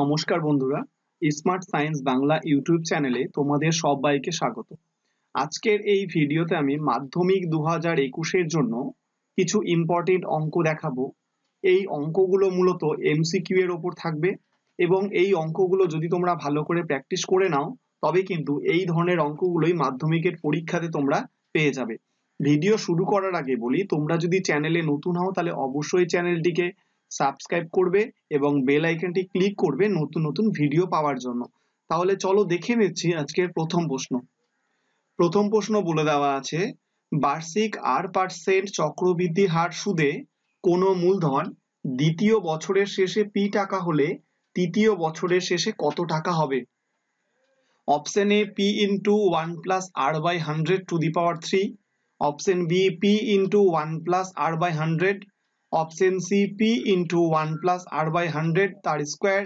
নমস্কার বন্ধুরা smart science Bangla YouTube চ্যানেলে তোমাদের সবাইকে স্বাগত আজকের এই ভিডিওতে আমি মাধ্যমিক দু হাজার একুশের জন্য কিছু ইম্পর্টেন্ট অঙ্ক দেখাবো এই অঙ্কগুলো মূলত এমসিকিউ এর ওপর থাকবে এবং এই অঙ্কগুলো যদি তোমরা ভালো করে প্র্যাকটিস করে নাও তবে কিন্তু এই ধরনের অঙ্কগুলোই মাধ্যমিকের পরীক্ষাতে তোমরা পেয়ে যাবে ভিডিও শুরু করার আগে বলি তোমরা যদি চ্যানেলে নতুন হও তাহলে অবশ্যই চ্যানেলটিকে সাবস্ক্রাইব করবে এবং বেল আইকনটি ক্লিক করবে নতুন নতুন ভিডিও পাওয়ার জন্য তাহলে চলো দেখে নিচ্ছি আজকের প্রথম প্রশ্ন প্রথম প্রশ্ন বলে দেওয়া আছে বার্ষিক আর পার্সেন্ট চক্রবৃদ্ধি হার সুদে কোনো মূলধন দ্বিতীয় বছরের শেষে পি টাকা হলে তৃতীয় বছরের শেষে কত টাকা হবে option A P into one plus R by hundred to the power three option B P into one plus R by hundred option C P into one plus R by hundred তার square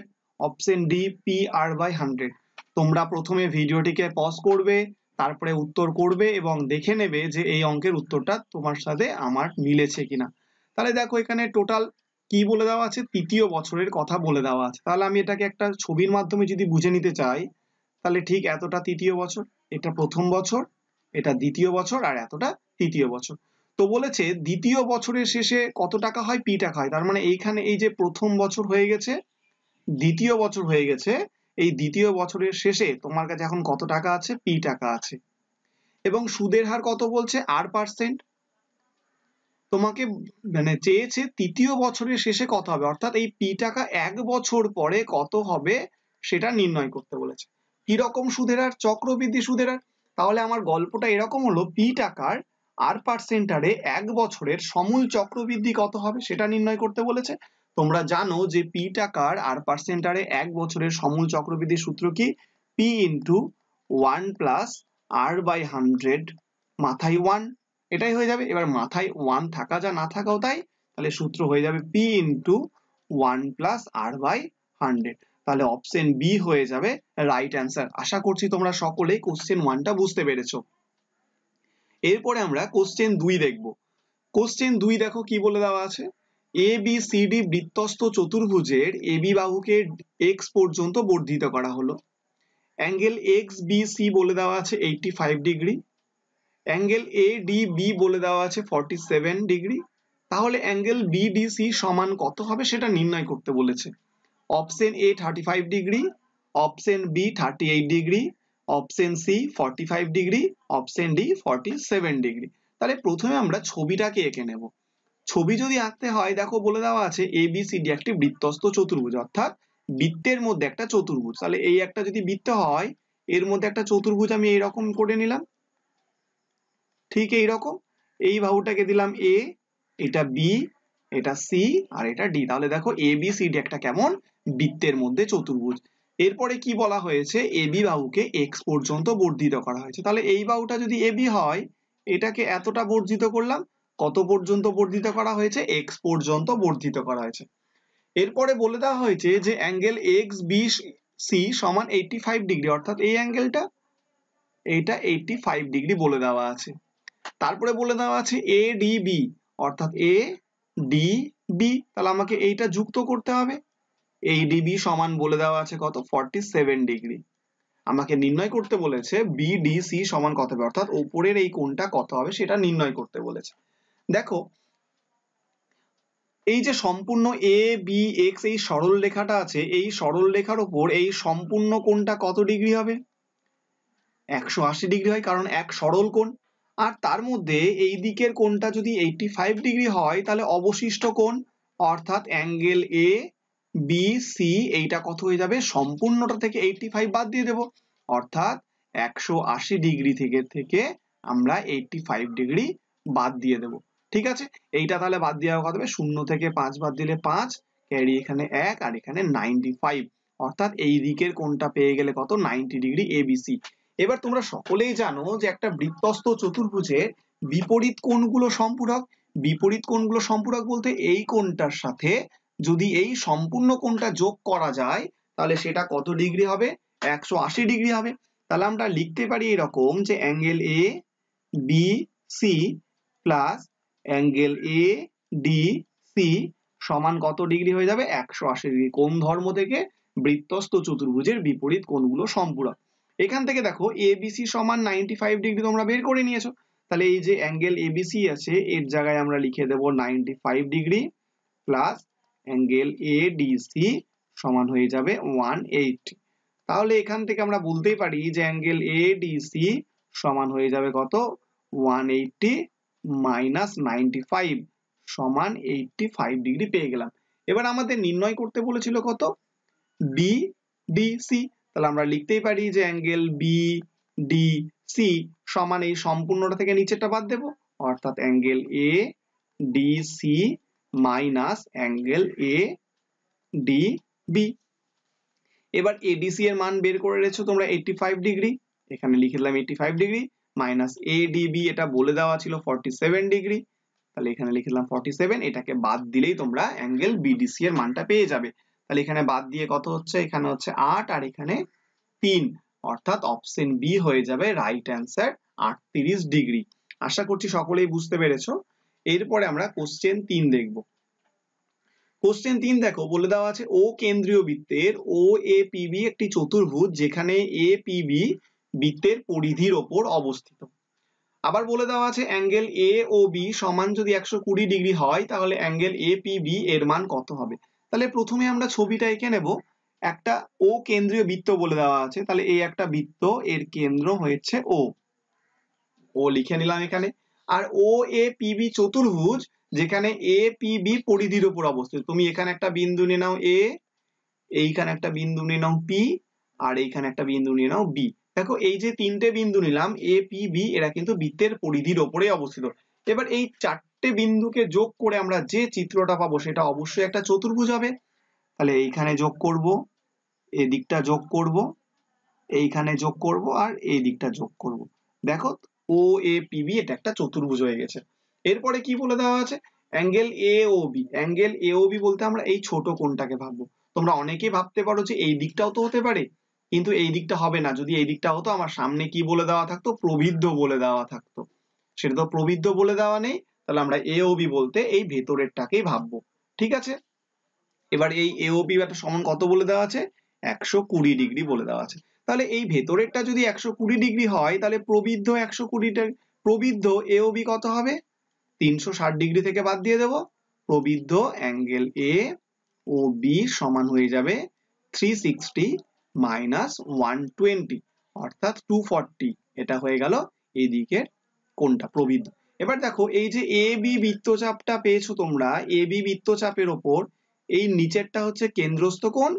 option D P R by hundred তোমরা প্রথমে ভিডিওটিকে pause করবে তারপরে উত্তর করবে এবং দেখে নেবে যে এই অঙ্কের উত্তরটা তোমার সাথে আমার মিলেছে কিনা তাহলে দেখো এখানে টোটাল কি বলে দেওয়া আছে তৃতীয় বছরের কথা বলে দেওয়া আছে তাহলে আমি এটাকে একটা ছবির মাধ্যমে যদি বুঝে নিতে চাই তাহলে ঠিক এতটা তৃতীয় বছর এটা প্রথম বছর এটা দ্বিতীয় বছর আর এতটা তৃতীয় বছর তো বলেছে দ্বিতীয় বছরের শেষে কত টাকা হয় পি টাকা হয় তার মানে এইখানে এই যে প্রথম বছর হয়ে গেছে দ্বিতীয় বছর হয়ে গেছে এই দ্বিতীয় বছরের শেষে তোমার কাছে এখন কত টাকা আছে পি টাকা আছে এবং সুদের হার কত বলছে আর পার্সেন্ট তোমাকে মানে চেয়েছে তৃতীয় বছরের শেষে কত হবে অর্থাৎ এই পি টাকা এক বছর পরে কত হবে সেটা নির্ণয় করতে বলেছে কিরকম সুদের হার চক্রবৃদ্ধি সুদের হার তাহলে আমার গল্পটা এরকম হলো পি টাকার আর পার্সেন্টারে এক বছরের সমূল চক্রবৃদ্ধি কত হবে সেটা নির্ণয় করতে বলেছে তোমরা জানো যে পি টাকার আর পার্সেন্টারে এক বছরের সমূল চক্রবৃদ্ধি সূত্র কি P into one plus R by hundred মাথায় ওয়ান এটাই হয়ে যাবে এবার মাথায় ওয়ান থাকা যা না থাকাও তাই তাহলে সূত্র হয়ে যাবে P into one plus R by hundred তাহলে অপশন বি হয়ে যাবে রাইট অ্যান্সার আশা করছি তোমরা সকলেই কোশ্চেন ওয়ানটা বুঝতে পেরেছো এরপরে আমরা কোশ্চেন দুই দেখব কোশ্চেন দুই দেখো কি বলে দেওয়া আছে এ বি সি ডি বৃত্তস্থ চতুর্ভুজের এ বি বাহুকে এক্স পর্যন্ত বর্ধিত করা হলো অ্যাঙ্গেল এক্স বি সি বলে দেওয়া আছে eighty five degree angle A D B বলে দেওয়া আছে ফর্টি সেভেন ডিগ্রি তাহলে অ্যাঙ্গেল বিডিসি সমান কত হবে সেটা নির্ণয় করতে বলেছে option A thirty five degree option B thirty eight degree option C forty five degree option D forty seven degree তাহলে প্রথমে আমরা ছবিটাকে এঁকে নেব ছবি যদি আঁকতে হয় দেখো বলে দেওয়া আছে এ বি সি ডি একটি বৃত্তস্থ চতুর্ভুজ অর্থাৎ বৃত্তের মধ্যে একটা চতুর্ভুজ তাহলে এই একটা যদি বৃত্ত হয় এর মধ্যে একটা চতুর্ভুজ আমি এইরকম করে নিলাম ঠিক এইরকম এই বাহুটাকে দিলাম এ এটা বি এটা সি আর এটা ডি তাহলে দেখো এ বি সি ডি একটা কেমন বৃত্তের মধ্যে চতুর্ভুজ এরপরে কি বলা হয়েছে এবি বাহুকে এক্স পর্যন্ত বর্ধিত করা হয়েছে তাহলে এই বাহুটা যদি এবি হয় এটাকে এতটা বর্ধিত করলাম কত পর্যন্ত বর্ধিত করা হয়েছে এক্স পর্যন্ত বর্ধিত করা হয়েছে এরপরে বলে দেওয়া হয়েছে যে অ্যাঙ্গেল এক্স বি সি সমান এইটটি ফাইভ ডিগ্রি অর্থাৎ এই অ্যাঙ্গেলটা এইটা এইটটি ফাইভ ডিগ্রি বলে দেওয়া আছে তারপরে বলে দেওয়া আছে এ ডি বি অর্থাৎ এ ডি বি তাহলে আমাকে এইটা যুক্ত করতে হবে এই ডিবি সমান বলে দেওয়া আছে কত ফর্টি সেভেন ডিগ্রি আমাকে নির্ণয় করতে বলেছে বিডিসি সমান কত হবে অর্থাৎ ওপরের এই কোণটা কত হবে সেটা নির্ণয় করতে বলেছে দেখো এই যে সম্পূর্ণ এ বি এক্স এই সরল রেখাটা আছে এই সরল রেখার উপর এই সম্পূর্ণ কোণটা কত ডিগ্রি হবে একশো আশি ডিগ্রি হয় কারণ এক সরল কোণ আর তার মধ্যে এই দিকের কোণটা যদি এইটটি ফাইভ ডিগ্রি হয় তাহলে অবশিষ্ট কোণ অর্থাৎ অ্যাঙ্গেল এ বি সি এইটা কত হয়ে যাবে সম্পূর্ণটা থেকে এইটটি ফাইভ বাদ দিয়ে দেব অর্থাৎ একশো আশি ডিগ্রি থেকে থেকে আমরা এইটটি ফাইভ ডিগ্রি বাদ দিয়ে দেব ঠিক আছে এইটা তাহলে বাদ দেওয়া কত হবে শূন্য থেকে পাঁচ বাদ দিলে পাঁচ ক্যারি এখানে এক আর এখানে নাইনটি ফাইভ অর্থাৎ এই দিকের কোনটা পেয়ে গেলে কত নাইনটি ডিগ্রি এবিসি এবার তোমরা সকলেই জানো যে একটা বৃত্তস্থ চতুর্ভুজে বিপরীত কোণগুলো সম্পূরক বিপরীত কোণগুলো সম্পূরক বলতে এই কোণটার সাথে যদি এই সম্পূর্ণ কোণটা যোগ করা যায় তাহলে সেটা কত ডিগ্রি হবে একশো ডিগ্রি হবে তাহলে আমরা লিখতে পারি এরকম যে angle A B C plus angle A D C সমান কত ডিগ্রি হয়ে যাবে একশো আশি ডিগ্রি কোন ধর্ম থেকে বৃত্তস্থ চতুর্ভুজের বিপরীত কোণগুলো সম্পূরক এখান থেকে দেখো এবিসি সমান নাইনটি ফাইভ ডিগ্রি তোমরা বের করে নিয়েছো তাহলে এই যে অ্যাঙ্গেল এবিসি আছে এর জায়গায় আমরা লিখে দেবো ninety five degree plus angle A DC সমান হয়ে যাবে ওয়ান এইটি তাহলে এখান থেকে আমরা বলতেই পারি যে অ্যাঙ্গেল এ ডিসি সমান হয়ে যাবে কত one eighty minus ninety five সমান এইটটি ফাইভ ডিগ্রি পেয়ে গেলাম এবার আমাদের নির্ণয় করতে বলেছিল কত বি ডি সি তাহলে আমরা লিখতেই পারি যে অ্যাঙ্গেল বি ডি সি সমান এই সম্পূর্ণটা থেকে নিচেরটা বাদ দেব অর্থাৎ angle A D C minus angle A D B এবার এডিসি এর মান বের করে রেখেছো তোমরা এইটটি ফাইভ ডিগ্রি এখানে লিখে দিলাম eighty five degree minus A DB এটা বলে দেওয়া ছিল ফর্টি সেভেন ডিগ্রি তাহলে এখানে লিখে দিলাম ফর্টি সেভেন এটাকে বাদ দিলেই তোমরা অ্যাঙ্গেল বিডিসি এর মানটা পেয়ে যাবে তাহলে এখানে বাদ দিয়ে কত হচ্ছে এখানে হচ্ছে আট আর এখানে তিন অর্থাৎ অপশন বি হয়ে যাবে রাইট অ্যান্সার আটত্রিশ ডিগ্রি আশা করছি সকলেই বুঝতে পেরেছো এরপরে আমরা কোশ্চেন তিন দেখব কোশ্চেন তিন দেখো বলে দেওয়া আছে ও কেন্দ্রীয় বৃত্তের ও এ পিবি একটি চতুর্ভুজ যেখানে এ পিবি বৃত্তের পরিধির ওপর অবস্থিত আবার বলে দেওয়া আছে অ্যাঙ্গেল এ ও বি সমান যদি একশো কুড়ি ডিগ্রি হয় তাহলে অ্যাঙ্গেল এ পি এর মান কত হবে তাহলে প্রথমে আমরা ছবিটা এঁকে নেব একটা ও কেন্দ্রীয় বৃত্ত বলে দেওয়া আছে তাহলে এই একটা বৃত্ত এর কেন্দ্র হয়েছে ও ও লিখে নিলাম এখানে আর ও এ পি বি চতুর্ভুজ যেখানে এ পি বি পরিধির উপর অবস্থিত তুমি এখানে একটা বিন্দু নিয়ে নাও এ এইখানে একটা বিন্দু নিয়ে নাও পি আর এইখানে একটা বিন্দু নিয়ে নাও বি দেখো এই যে তিনটে বিন্দু নিলাম এ পি বি এরা কিন্তু বৃত্তের পরিধির ওপরে অবস্থিত এবার এই চারটে বিন্দুকে যোগ করে আমরা যে চিত্রটা পাবো সেটা অবশ্যই একটা চতুর্ভুজ হবে তাহলে এইখানে যোগ করব এদিকটা যোগ করব এইখানে যোগ করব আর এই দিকটা যোগ করব দেখো ও এ পিবি এটা একটা চতুর্ভুজ হয়ে গেছে এরপরে কি বলে দেওয়া আছে angle A O B angle A O B বলতে আমরা এই ছোট কোনটাকে ভাববো তোমরা অনেকেই ভাবতে পারো যে এই দিকটাও তো হতে পারে কিন্তু এই দিকটা হবে না যদি এই দিকটা হতো আমার সামনে কি বলে দেওয়া থাকতো প্রবৃদ্ধ বলে দেওয়া থাকতো সেটা তো প্রবৃদ্ধ বলে দেওয়া নেই তাহলে আমরা এ ও বি বলতে এই ভেতরেরটাকেই ভাববো ঠিক আছে এবার এই এ ও বি একটা সমান কত বলে দেওয়া আছে একশো কুড়ি ডিগ্রি বলে দেওয়া আছে তাহলে এই ভেতরেরটা যদি একশো কুড়ি ডিগ্রি হয় তাহলে প্রবৃদ্ধ একশো কুড়িটা প্রবৃদ্ধ এ বি কত হবে তিনশো ষাট ডিগ্রি থেকে বাদ দিয়ে দেব প্রবৃদ্ধ অ্যাঙ্গেল এ ও বি সমান হয়ে যাবে three sixty minus one twenty অর্থাৎ টু ফর্টি এটা হয়ে গেল এদিকে কোনটা প্রবৃদ্ধ এবার দেখো এই যে এ বি বৃত্তচাপটা পেয়েছো তোমরা এ বি বৃত্তচাপের ওপর এই নিচেরটা হচ্ছে কেন্দ্রস্থ কোণ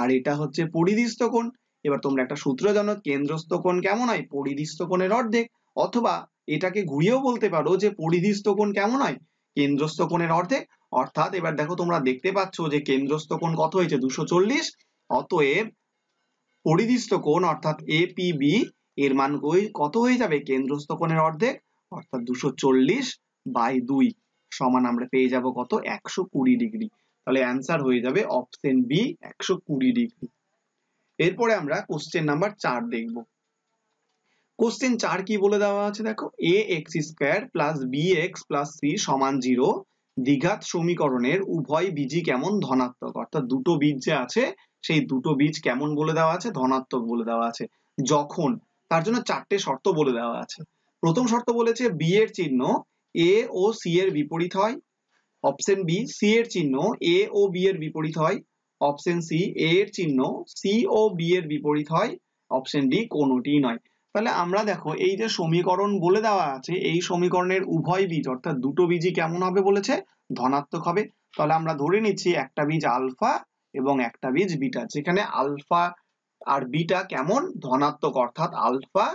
আর এটা হচ্ছে পরিধিস্থ কোণ এবার তোমরা একটা সূত্র জানো কেন্দ্রস্থ কোণ কেমন হয় পরিধিস্থ কোণের অর্ধেক অথবা এটাকে ঘুরিয়েও বলতে পারো যে পরিধিস্থ কোণ কেমন হয় কেন্দ্রস্থ কোণের অর্ধেক অর্থাৎ এবার দেখো তোমরা দেখতে পাচ্ছ যে কেন্দ্রস্থ কোণ কত হয়েছে দুশো চল্লিশ অতএব পরিধিস্থ কোণ অর্থাৎ এপিবি এর মান কত হয়ে যাবে কেন্দ্রস্থ কোণের অর্ধেক অর্থাৎ দুশো চল্লিশ বাই দুই সমান আমরা পেয়ে যাব কত একশো কুড়ি ডিগ্রি তাহলে অ্যান্সার হয়ে যাবে অপশন বি একশো কুড়ি ডিগ্রি এরপরে আমরা কোশ্চেন নাম্বার চার দেখব কোশ্চেন চার কি বলে দেওয়া আছে দেখো A X square plus B X plus C সমান জিরো দ্বিঘাত সমীকরণের উভয় বীজই কেমন ধনাত্মক অর্থাৎ দুটো বীজ যে আছে সেই দুটো বীজ কেমন বলে দেওয়া আছে ধনাত্মক বলে দেওয়া আছে যখন তার জন্য চারটে শর্ত বলে দেওয়া আছে প্রথম শর্ত বলেছে বি এর চিহ্ন এ ও সি এর বিপরীত হয় অপশন বি সি এর চিহ্ন এ ও বি এর বিপরীত হয় অপশন সি এ এর চিহ্ন সি ও বি এর বিপরীত হয় অপশন ডি কোনোটি নয় তাহলে আমরা দেখো এই যে সমীকরণ বলে দেওয়া আছে এই সমীকরণের উভয় বীজ অর্থাৎ দুটো বীজই কেমন হবে বলেছে ধনাত্মক হবে তাহলে আমরা ধরে নিচ্ছি একটা বীজ আলফা এবং একটা বীজ বিটা যেখানে আলফা আর বিটা কেমন ধনাত্মক অর্থাৎ আলফা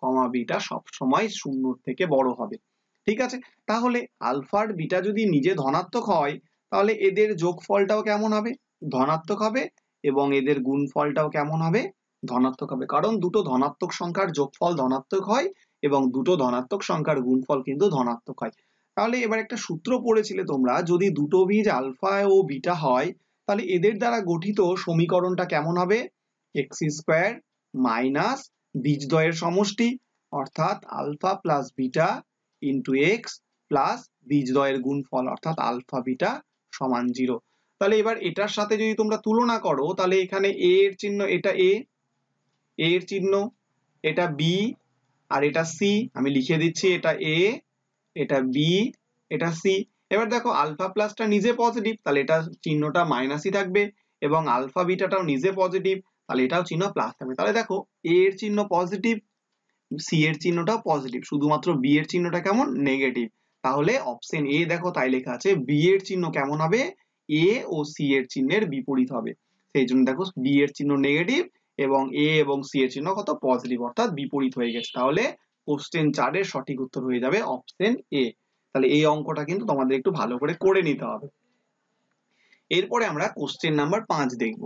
কমা বিটা সবসময় শূন্যর থেকে বড় হবে ঠিক আছে তাহলে আলফা আর বিটা যদি নিজে ধনাত্মক হয় তাহলে এদের যোগফলটাও কেমন হবে ধনাত্মক হবে এবং এদের গুণফলটাও কেমন হবে ধনাত্মক হবে কারণ দুটো ধনাত্মক সংখ্যার যোগফল ধনাত্মক হয় এবং দুটো ধনাত্মক সংখ্যার গুণফল কিন্তু ধনাত্মক হয় তাহলে এবার একটা সূত্র পড়েছিলে তোমরা যদি দুটো বীজ আলফা ও বিটা হয় তাহলে এদের দ্বারা গঠিত সমীকরণটা কেমন হবে এক্স স্কোয়ার মাইনাস বীজদ্বয়ের সমষ্টি অর্থাৎ alpha plus beta into X plus বীজদ্বয়ের গুণফল অর্থাৎ আলফা বিটা সমান জিরো তাহলে এবার এটার সাথে যদি তোমরা তুলনা করো তাহলে এখানে এ এর চিহ্ন এটা এ এর চিহ্ন এটা বি আর এটা সি আমি লিখে দিচ্ছি এটা এ এটা বি এটা সি এবার দেখো আলফা প্লাসটা নিজে পজিটিভ তাহলে এটা চিহ্নটা মাইনাসই থাকবে এবং আলফা বিটাটাও নিজে পজিটিভ তাহলে এটাও চিহ্ন প্লাস থাকবে তাহলে দেখো এ এর চিহ্ন পজিটিভ সি এর চিহ্নটাও পজিটিভ শুধুমাত্র বি এর চিহ্নটা কেমন নেগেটিভ তাহলে অপশন এ দেখো তাই লেখা আছে বি এর চিহ্ন কেমন হবে এ ও সি এর চিহ্নের বিপরীত হবে সেই জন্য দেখো বি এর চিহ্ন নেগেটিভ এবং এ এবং সি এর চিহ্ন কত পজিটিভ অর্থাৎ বিপরীত হয়ে গেছে তাহলে কোশ্চেন চারের সঠিক উত্তর হয়ে যাবে অপশন এ তাহলে এই অঙ্কটা কিন্তু তোমাদের একটু ভালো করে করে নিতে হবে এরপরে আমরা কোশ্চেন নাম্বার পাঁচ দেখব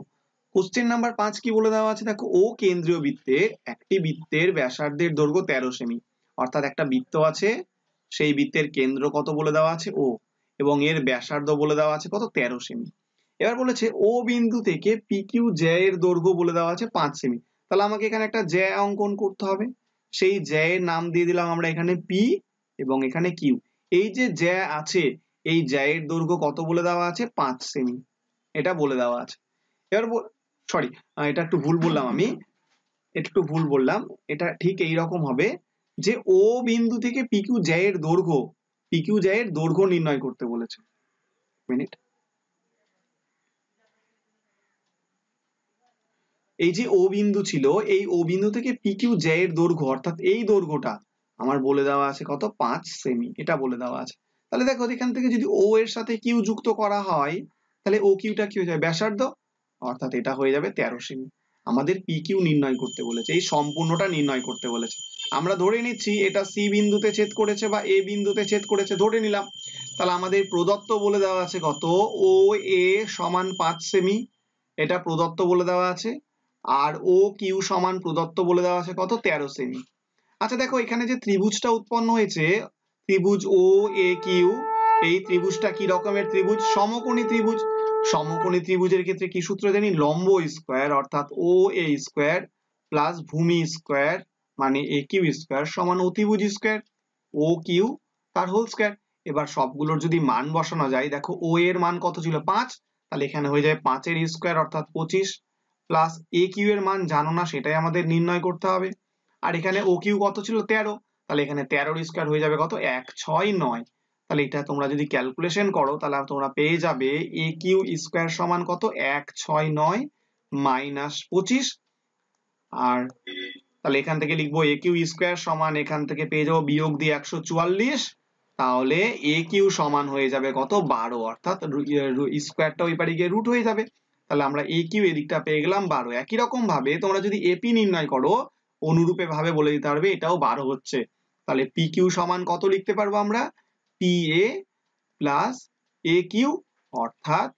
কোশ্চেন নাম্বার পাঁচ কি বলে দেওয়া আছে দেখো ও কেন্দ্রীয় বৃত্তের একটি বৃত্তের ব্যাসার্ধের দৈর্ঘ্য তেরো সেমি অর্থাৎ একটা বৃত্ত আছে সেই বৃত্তের কেন্দ্র কত বলে দেওয়া আছে ও এবং এর ব্যাসার্ধ বলে দেওয়া আছে কত তেরো সেমি এবার বলেছে ও বিন্দু থেকে পি কিউ জ্যা এর দৈর্ঘ্য বলে দেওয়া আছে পাঁচ সেমি তাহলে আমাকে এখানে একটা জ্যা অঙ্কন করতে হবে সেই জ্যা এর নাম দিয়ে দিলাম আমরা এখানে পি এবং এখানে কিউ এই যে জ্যা আছে এই জ্যায়ের দৈর্ঘ্য কত বলে দেওয়া আছে পাঁচ সেমি এটা বলে দেওয়া আছে এবার সরি এটা একটু ভুল বললাম আমি এটা একটু ভুল বললাম এটা ঠিক এই রকম হবে যে ও বিন্দু থেকে পিকিউ জ্যায়ের দৈর্ঘ্য পিকিউ এর দৈর্ঘ্য নির্ণয় করতে বলেছে মিনিট এই যে ও বিন্দু ছিল এই ও বিন্দু থেকে পিকিউ এর দৈর্ঘ্য অর্থাৎ এই দৈর্ঘ্যটা আমার বলে দেওয়া আছে কত পাঁচ সেমি এটা বলে দেওয়া আছে তাহলে দেখো এখান থেকে যদি ও এর সাথে কিউ যুক্ত করা হয় তাহলে ও কিউটা কি হয়ে যাবে ব্যাসার্ধ অর্থাৎ এটা হয়ে যাবে তেরো সেমি আমাদের পি নির্ণয় করতে বলেছে এই সম্পূর্ণটা নির্ণয় করতে বলেছে আমরা ধরে নিচ্ছি এটা সি বিন্দুতে ছেদ করেছে বা এ বিন্দুতে ছেদ করেছে ধরে নিলাম তাহলে আমাদের প্রদত্ত বলে দেওয়া আছে কত ও এ সমান পাঁচ সেমি এটা প্রদত্ত বলে দেওয়া আছে আর ও কিউ সমান প্রদত্ত বলে দেওয়া আছে কত তেরো সেমি আচ্ছা দেখো এখানে যে ত্রিভুজটা উৎপন্ন হয়েছে ত্রিভুজ ও এ কিউ এই ত্রিভুজটা কি রকমের ত্রিভুজ সমকোণী ত্রিভুজ সমকোণী ত্রিভুজের ক্ষেত্রে কি সূত্র জানি লম্ব স্কোয়ার অর্থাৎ ও এ স্কোয়ার প্লাস ভূমি স্কোয়ার মানে এ কিউ স্কোয়ার সমান অতিভুজ স্কোয়ার ও কিউ তার হোল স্কোয়ার এবার সবগুলোর যদি মান বসানো যায় দেখো ও এর মান কত ছিল পাঁচ তাহলে এখানে হয়ে যায় পাঁচের স্কোয়ার e অর্থাৎ পঁচিশ প্লাস এ কিউ এর মান জানো না সেটাই আমাদের নির্ণয় করতে হবে আর এখানে ও কিউ কত ছিল তেরো তাহলে এখানে তেরোর স্কোয়ার হয়ে যাবে কত এক ছয় নয় তাহলে এটা তোমরা যদি ক্যালকুলেশন করো তাহলে তোমরা পেয়ে যাবে এ কিউ স্কোয়ার সমান কত এক ছয় নয় মাইনাস পঁচিশ আর তাহলে এখান থেকে লিখবো এ কিউ স্কোয়ার সমান এখান থেকে পেয়ে যাবো বিয়োগ দিয়ে একশো চুয়াল্লিশ তাহলে এ কিউ সমান হয়ে যাবে কত বারো অর্থাৎ স্কোয়ারটা ইয়ে, ওই পারে গিয়ে রুট হয়ে যাবে তাহলে আমরা এ কিউ এদিকটা পেয়ে গেলাম বারো একই রকম ভাবে তোমরা যদি এপি নির্ণয় করো অনুরূপে ভাবে বলে দিতে পারবে এটাও বারো হচ্ছে তাহলে পি কিউ সমান কত লিখতে পারবো আমরা P A plus A Q অর্থাৎ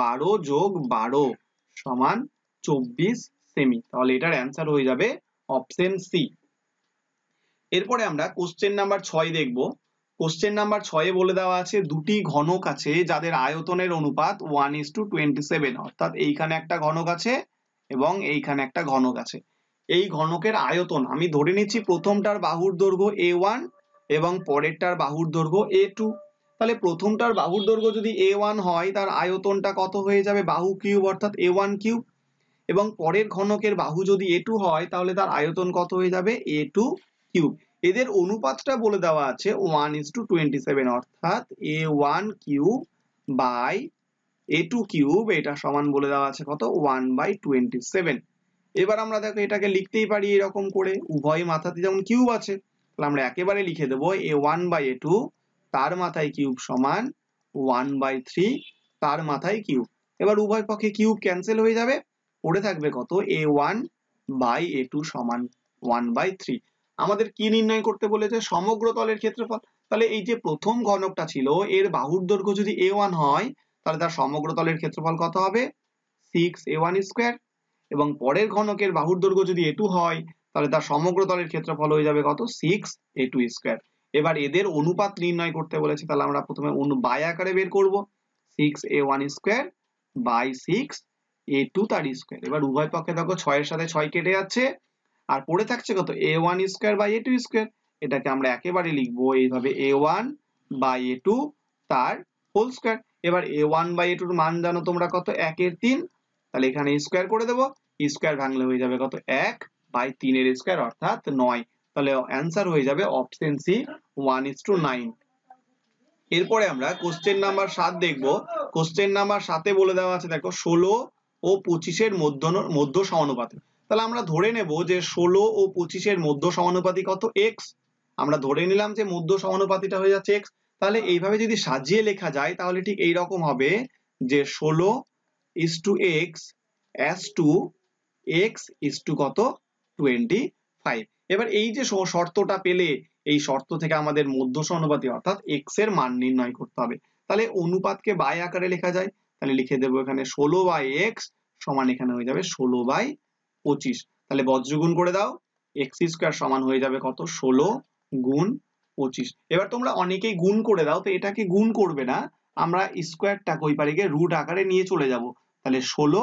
বারো যোগ বারো সমান চব্বিশ সেমি তাহলে এটার অ্যান্সার হয়ে যাবে অপশন সি এরপরে আমরা কোশ্চেন নাম্বার ছয় দেখব কোশ্চেন নাম্বার ছয়ে বলে দেওয়া আছে দুটি ঘনক আছে যাদের আয়তনের অনুপাত one is to twenty seven অর্থাৎ এইখানে একটা ঘনক আছে এবং এইখানে একটা ঘনক আছে এই ঘনকের আয়তন আমি ধরে নিচ্ছি প্রথমটার বাহুর দৈর্ঘ্য এ ওয়ান এবং পরেরটার বাহুর দৈর্ঘ্য এ টু তাহলে প্রথমটার বাহুর দৈর্ঘ্য যদি এ ওয়ান হয় তার আয়তনটা কত হয়ে যাবে বাহু কিউব অর্থাৎ এ ওয়ান কিউব এবং পরের ঘনকের বাহু যদি এ টু হয় তাহলে তার আয়তন কত হয়ে যাবে এ টু কিউব এদের অনুপাতটা বলে দেওয়া আছে one is to twenty seven অর্থাৎ A one cube by A two cube এটা সমান বলে দেওয়া আছে কত ওয়ান বাই টোয়েন্টি সেভেন এবার আমরা দেখো এটাকে লিখতেই পারি এরকম করে উভয় মাথাতে যেমন কিউব আছে তাহলে আমরা একেবারে লিখে দেবো A one by A two তার মাথায় কিউব সমান ওয়ান বাই থ্রি তার মাথায় কিউব এবার উভয় পক্ষে কিউব ক্যান্সেল হয়ে যাবে পড়ে থাকবে কত A one by A two সমান ওয়ান বাই থ্রি আমাদের কি নির্ণয় করতে বলেছে সমগ্র তলের ক্ষেত্রফল তাহলে এই যে প্রথম ঘনকটা ছিল এর বাহুর দৈর্ঘ্য যদি এ ওয়ান হয় তাহলে তার সমগ্র তলের ক্ষেত্রফল কত হবে সিক্স এ ওয়ান স্কোয়ার এবং পরের ঘনকের বাহুর দৈর্ঘ্য যদি এ টু হয় তাহলে তার সমগ্র তলের ক্ষেত্রফল হয়ে যাবে কত সিক্স এ টু স্কোয়ার এবার এদের অনুপাত নির্ণয় করতে বলেছে তাহলে আমরা প্রথমে অনু বাই আকারে বের করব six A one square by six A two তার স্কোয়ার এবার উভয় পক্ষে দেখো ছয়ের সাথে ছয় কেটে যাচ্ছে আর পড়ে থাকছে কত A one square by A two square এটাকে আমরা একেবারে লিখবো এইভাবে A one by A two তার হোল স্কোয়ার এবার এ ওয়ান বাই এ টুর মান জানো তোমরা কত একের তিন তাহলে এখানে স্কোয়ার করে দেবো স্কোয়ার ভাঙলে হয়ে যাবে কত এক বাই তিনের স্কোয়ার অর্থাৎ নয় তাহলে অ্যান্সার হয়ে যাবে option C one is to nine এরপরে আমরা কোশ্চেন নাম্বার সাত দেখবো কোশ্চেন নাম্বার সাতে বলে দেওয়া আছে দেখো ষোলো ও পঁচিশের মধ্য মধ্য সমানুপাতিক তাহলে আমরা ধরে নেব যে ষোলো ও পঁচিশের মধ্য সমানুপাতিক কত এক্স আমরা ধরে নিলাম যে মধ্য সমানুপাতিটা হয়ে যাচ্ছে এক্স তাহলে এইভাবে যদি সাজিয়ে লেখা যায় তাহলে ঠিক এই রকম হবে যে ষোলো is to X as to X is to কত টোয়েন্টি ফাইভ এবার এই যে শর্তটা পেলে এই শর্ত থেকে আমাদের মধ্য সমানুপাতি অর্থাৎ এক্স এর মান নির্ণয় করতে হবে তাহলে অনুপাতকে বাই আকারে লেখা যায় তাহলে লিখে দেবো এখানে ষোলো বাই এক্স সমান এখানে হয়ে যাবে ষোলো বাই পঁচিশ তাহলে বজ্রগুণ করে দাও এক্স স্কোয়ার সমান হয়ে যাবে কত ষোলো গুণ পঁচিশ এবার তোমরা অনেকেই গুণ করে দাও তো এটাকে গুণ করবে না আমরা স্কোয়ারটাকে ওই পারে গিয়ে রুট আকারে নিয়ে চলে যাব তাহলে ষোলো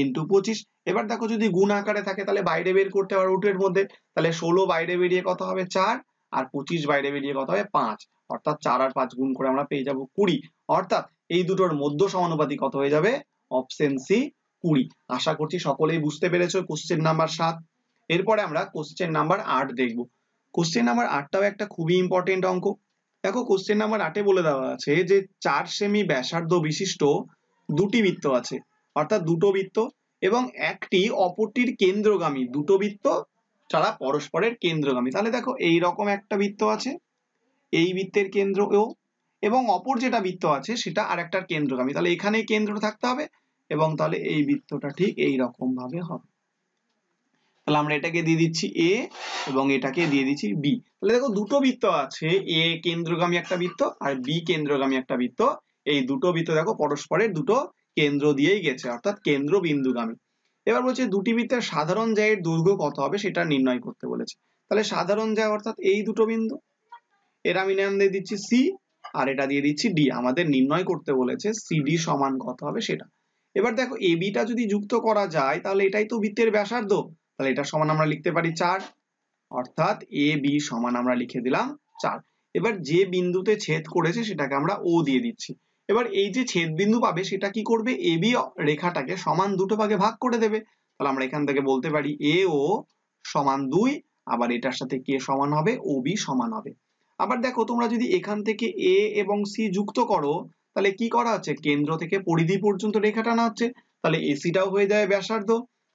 ইন্টু পঁচিশ এবার দেখো যদি গুণ আকারে থাকে তাহলে বাইরে বের করতে পারো রুটের মধ্যে তাহলে ষোলো বাইরে বেরিয়ে কত হবে চার আর পঁচিশ বাইরে বেরিয়ে কত হবে পাঁচ অর্থাৎ চার আর পাঁচ গুণ করে আমরা পেয়ে যাব কুড়ি অর্থাৎ এই দুটোর মধ্য সমানুপাতি কত হয়ে যাবে অপশন সি কুড়ি আশা করছি সকলেই বুঝতে পেরেছ কোশ্চেন নাম্বার সাত এরপরে আমরা কোশ্চেন নাম্বার আট দেখব কোশ্চেন নাম্বার আটটাও একটা খুবই ইম্পর্টেন্ট অঙ্ক দেখো কোশ্চেন নাম্বার আটে বলে দেওয়া আছে যে চার সেমি ব্যাসার্ধ বিশিষ্ট দুটি বৃত্ত আছে অর্থাৎ দুটো বৃত্ত এবং একটি অপরটির কেন্দ্রগামী দুটো বৃত্ত তারা পরস্পরের কেন্দ্রগামী তাহলে দেখো এই রকম একটা বৃত্ত আছে এই বৃত্তের কেন্দ্র ও এবং অপর যেটা বৃত্ত আছে সেটা আর একটার কেন্দ্রগামী তাহলে এখানে কেন্দ্র থাকতে হবে এবং তাহলে এই বৃত্তটা ঠিক এই রকম ভাবে হবে তাহলে আমরা এটাকে দিয়ে দিচ্ছি এ এবং এটাকে দিয়ে দিচ্ছি বি তাহলে দেখো দুটো বৃত্ত আছে এ কেন্দ্রগামী একটা বৃত্ত আর বি কেন্দ্রগামী একটা বৃত্ত এই দুটো বৃত্ত দেখো পরস্পরের দুটো কেন্দ্র দিয়েই গেছে অর্থাৎ কেন্দ্র বিন্দুগামী এবার বলছে দুটি বৃত্তের সাধারণ জায়ের দৈর্ঘ্য কত হবে সেটা নির্ণয় করতে বলেছে তাহলে সাধারণ জায় অর্থাৎ এই দুটো বিন্দু এর আমি নাম দিয়ে দিচ্ছি সি আর এটা দিয়ে দিচ্ছি ডি আমাদের নির্ণয় করতে বলেছে সিডি সমান কত হবে সেটা এবার দেখো টা যদি যুক্ত করা যায় তাহলে এটাই তো বৃত্তের ব্যাসার্ধ তাহলে এটা সমান আমরা লিখতে পারি চার অর্থাৎ এ বি সমান আমরা লিখে দিলাম চার এবার যে বিন্দুতে ছেদ করেছে সেটাকে আমরা ও দিয়ে দিচ্ছি এবার এই যে ছেদ বিন্দু পাবে সেটা কি করবে এ বি রেখাটাকে সমান দুটো ভাগে ভাগ করে দেবে তাহলে আমরা এখান থেকে বলতে পারি এ ও সমান দুই আবার এটার সাথে কে সমান হবে ও বি সমান হবে আবার দেখো তোমরা যদি এখান থেকে এ এবং সি যুক্ত করো তাহলে কি করা হচ্ছে কেন্দ্র থেকে পরিধি পর্যন্ত রেখা টানা হচ্ছে তাহলে এসিটাও হয়ে যায় ব্যাসার্ধ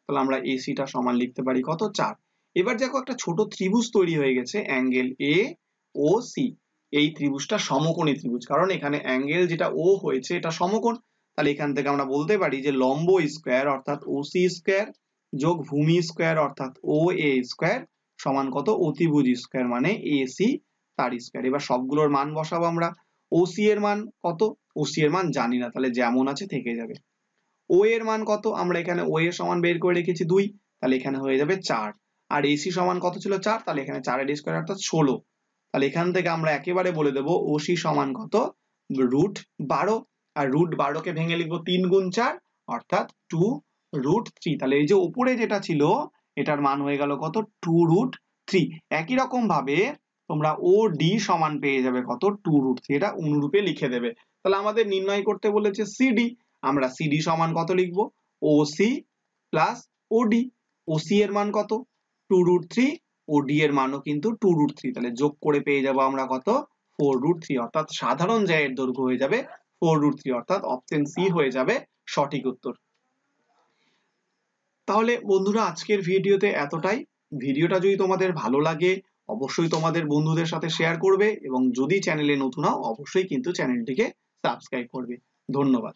তাহলে আমরা এসিটা সমান লিখতে পারি কত চার এবার দেখো একটা ছোট ত্রিভুজ তৈরি হয়ে গেছে অ্যাঙ্গেল এ ও সি এই ত্রিভুজটা সমকোণী ত্রিভুজ কারণ এখানে অ্যাঙ্গেল যেটা ও হয়েছে এটা সমকোণ তাহলে এখান থেকে আমরা বলতে পারি যে লম্ব স্কোয়ার অর্থাৎ ও সি স্কোয়ার যোগ ভূমি স্কোয়ার অর্থাৎ ও এ স্কোয়ার সমান কত অতিভুজ স্কোয়ার মানে এ সি তার স্কোয়ার এবার সবগুলোর মান বসাবো আমরা ওসি এর মান কত ওসি এর মান জানি না তাহলে যেমন আছে থেকে যাবে ও এর মান কত আমরা এখানে ও এর সমান বের করে রেখেছি দুই তাহলে এখানে হয়ে যাবে চার আর এসি সমান কত ছিল চার তাহলে এখানে চারের স্কোয়ার অর্থাৎ ষোলো তাহলে এখান থেকে আমরা একেবারে বলে দেবো ওসি সমান কত রুট বারো আর রুট বারোকে ভেঙে লিখবো তিন গুণ চার অর্থাৎ টু রুট থ্রি তাহলে এই যে উপরে যেটা ছিল এটার মান হয়ে গেল কত টু রুট থ্রি একই রকম ভাবে তোমরা ও ডি সমান পেয়ে যাবে কত টু রুট থ্রি এটা অনুরূপে লিখে দেবে তাহলে আমাদের নির্ণয় করতে বলেছে সিডি আমরা সিডি সমান কত লিখবো O C plus OD OC এর মান কত টু রুট থ্রি ওডি এর মানও কিন্তু টু রুট থ্রি তাহলে যোগ করে পেয়ে যাবো আমরা কত ফোর রুট থ্রি অর্থাৎ সাধারণ জায়ের দৈর্ঘ্য হয়ে যাবে ফোর রুট থ্রি অর্থাৎ অপশন সি হয়ে যাবে সঠিক উত্তর তাহলে বন্ধুরা আজকের ভিডিওতে এতটাই ভিডিওটা যদি তোমাদের ভালো লাগে অবশ্যই তোমাদের বন্ধুদের সাথে শেয়ার করবে এবং যদি চ্যানেলে নতুন হও অবশ্যই কিন্তু চ্যানেলটিকে সাবস্ক্রাইব করবে ধন্যবাদ